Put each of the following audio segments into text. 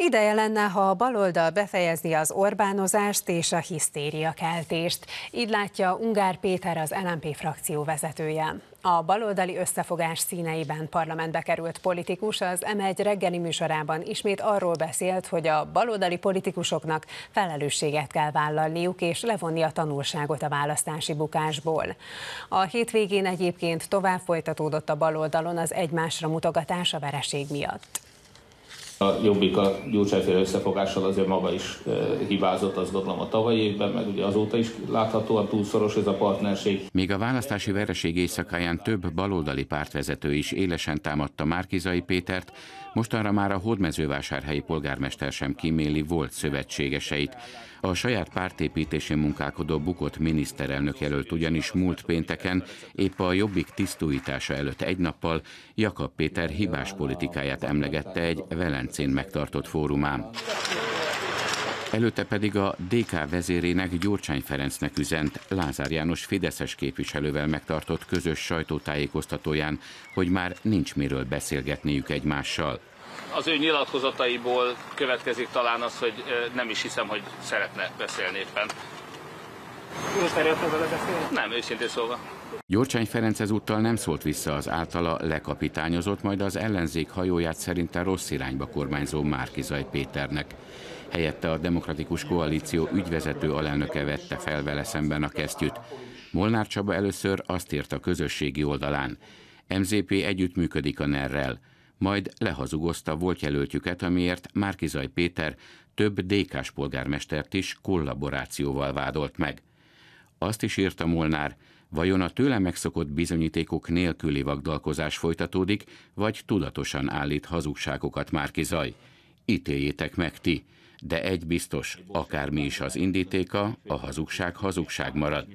Ideje lenne, ha a baloldal befejezni az Orbánozást és a keltést. Így látja Ungár Péter az LMP frakció vezetője. A baloldali összefogás színeiben parlamentbe került politikus az M1 reggeli műsorában ismét arról beszélt, hogy a baloldali politikusoknak felelősséget kell vállalniuk és levonni a tanulságot a választási bukásból. A hétvégén egyébként tovább folytatódott a baloldalon az egymásra mutogatás a vereség miatt. A Jobbik a Gyurcsányféle összefogással azért maga is hibázott, azt gondolom a tavalyi évben, meg ugye azóta is láthatóan túlszoros ez a partnerség. Még a választási vereség éjszakáján több baloldali pártvezető is élesen támadta Márkizai Pétert, mostanra már a hódmezővásárhelyi polgármester sem kíméli volt szövetségeseit. A saját pártépítésén munkálkodó bukott miniszterelnök jelölt ugyanis múlt pénteken, épp a Jobbik tisztújítása előtt egy nappal Jakab Péter hibás politikáját emlegette egy velen Velencén megtartott fórumán. Előtte pedig a DK vezérének Gyurcsány Ferencnek üzent Lázár János Fideszes képviselővel megtartott közös sajtótájékoztatóján, hogy már nincs miről beszélgetniük egymással. Az ő nyilatkozataiból következik talán az, hogy nem is hiszem, hogy szeretne beszélni éppen. szeretne vele beszélni? Nem, őszintén szóval. Gyurcsány Ferenc ezúttal nem szólt vissza az általa lekapitányozott, majd az ellenzék hajóját szerinte rossz irányba kormányzó Márkizaj Péternek. Helyette a Demokratikus Koalíció ügyvezető alelnöke vette fel vele szemben a kesztyűt. Molnár Csaba először azt írt a közösségi oldalán. MZP együttműködik a NER-rel, majd lehazugozta volt jelöltjüket, amiért Márkizaj Péter több DK-s polgármestert is kollaborációval vádolt meg. Azt is írta Molnár, Vajon a tőle megszokott bizonyítékok nélküli vagdalkozás folytatódik, vagy tudatosan állít hazugságokat Márki Zaj? Ítéljétek meg ti! De egy biztos, akármi is az indítéka, a hazugság hazugság marad.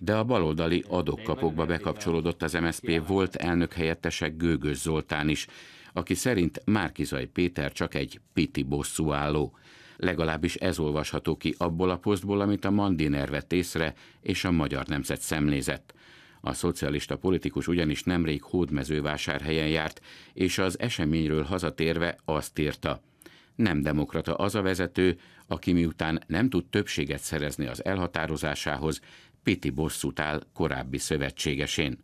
De a baloldali adókapokba bekapcsolódott az MSZP volt elnök helyettese Gőgös Zoltán is, aki szerint Márkizaj Péter csak egy piti bosszúálló. álló. Legalábbis ez olvasható ki abból a posztból, amit a Mandiner vett észre, és a magyar nemzet szemlézett. A szocialista politikus ugyanis nemrég hódmezővásárhelyen járt, és az eseményről hazatérve azt írta. Nem demokrata az a vezető, aki miután nem tud többséget szerezni az elhatározásához, piti bosszút áll korábbi szövetségesén.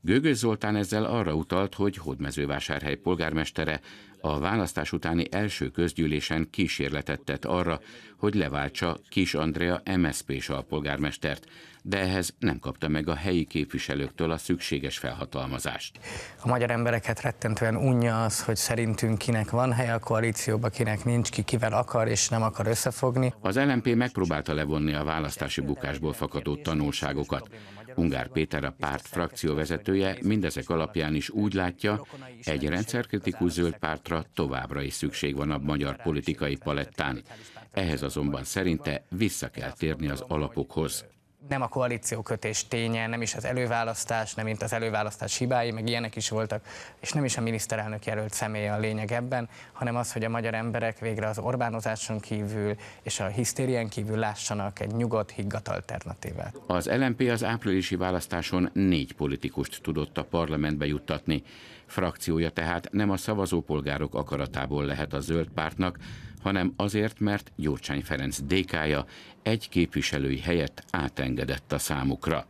Gőgő Zoltán ezzel arra utalt, hogy Hódmezővásárhely polgármestere a választás utáni első közgyűlésen kísérletet tett arra, hogy leváltsa Kis Andrea MSP s alpolgármestert, de ehhez nem kapta meg a helyi képviselőktől a szükséges felhatalmazást. A magyar embereket rettentően unja az, hogy szerintünk kinek van helye a koalícióba, kinek nincs, ki kivel akar és nem akar összefogni. Az LMP megpróbálta levonni a választási bukásból fakadó tanulságokat. Ungár Péter a párt frakcióvezetője mindezek alapján is úgy látja, egy rendszerkritikus zöld pártra továbbra is szükség van a magyar politikai palettán. Ehhez azonban szerinte vissza kell térni az alapokhoz nem a koalíció kötés ténye, nem is az előválasztás, nem mint az előválasztás hibái, meg ilyenek is voltak, és nem is a miniszterelnök jelölt személye a lényeg ebben, hanem az, hogy a magyar emberek végre az Orbánozáson kívül és a hisztérián kívül lássanak egy nyugodt, higgadt alternatívát. Az LMP az áprilisi választáson négy politikust tudott a parlamentbe juttatni. Frakciója tehát nem a szavazópolgárok akaratából lehet a zöld pártnak, hanem azért, mert Gyurcsány Ferenc DK-ja egy képviselői helyett átengedett a számukra.